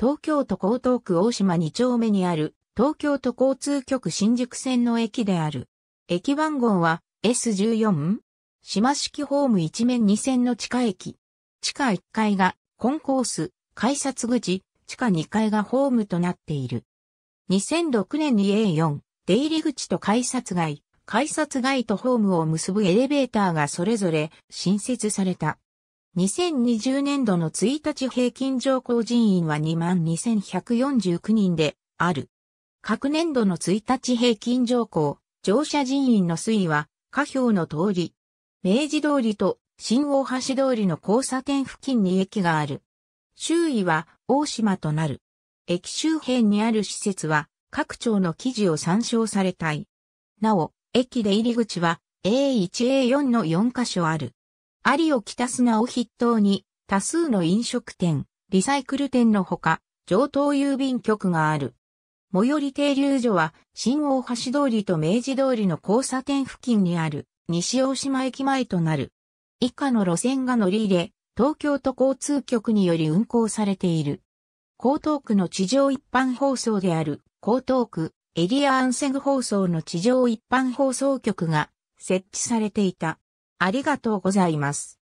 東京都江東区大島2丁目にある東京都交通局新宿線の駅である。駅番号は S14? 島式ホーム一面2線の地下駅。地下1階がコンコース、改札口、地下2階がホームとなっている。2006年に A4、出入り口と改札街、改札街とホームを結ぶエレベーターがそれぞれ新設された。2020年度の1日平均乗降人員は22,149人である。各年度の1日平均乗降、乗車人員の推移は、下表の通り、明治通りと新大橋通りの交差点付近に駅がある。周囲は大島となる。駅周辺にある施設は各庁の記事を参照されたい。なお、駅で入り口は A1A4 の4カ所ある。有を北砂を筆頭に、多数の飲食店、リサイクル店のほか、上等郵便局がある。最寄り停留所は、新大橋通りと明治通りの交差点付近にある、西大島駅前となる。以下の路線が乗り入れ、東京都交通局により運行されている。江東区の地上一般放送である、江東区エリアアンセグ放送の地上一般放送局が設置されていた。ありがとうございます。